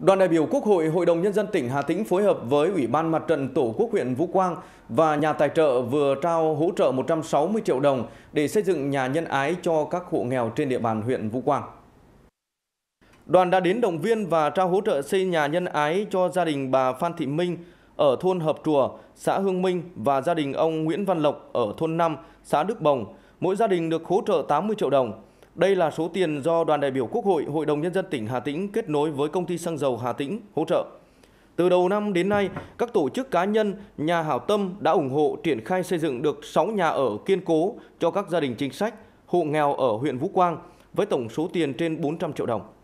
Đoàn đại biểu Quốc hội Hội đồng Nhân dân tỉnh Hà Tĩnh phối hợp với Ủy ban Mặt trận Tổ quốc huyện Vũ Quang và nhà tài trợ vừa trao hỗ trợ 160 triệu đồng để xây dựng nhà nhân ái cho các hộ nghèo trên địa bàn huyện Vũ Quang. Đoàn đã đến động viên và trao hỗ trợ xây nhà nhân ái cho gia đình bà Phan Thị Minh ở thôn Hợp Chùa, xã Hương Minh và gia đình ông Nguyễn Văn Lộc ở thôn 5, xã Đức Bồng. Mỗi gia đình được hỗ trợ 80 triệu đồng. Đây là số tiền do đoàn đại biểu Quốc hội, Hội đồng Nhân dân tỉnh Hà Tĩnh kết nối với công ty xăng dầu Hà Tĩnh hỗ trợ. Từ đầu năm đến nay, các tổ chức cá nhân, nhà hảo tâm đã ủng hộ triển khai xây dựng được 6 nhà ở kiên cố cho các gia đình chính sách, hộ nghèo ở huyện Vũ Quang với tổng số tiền trên 400 triệu đồng.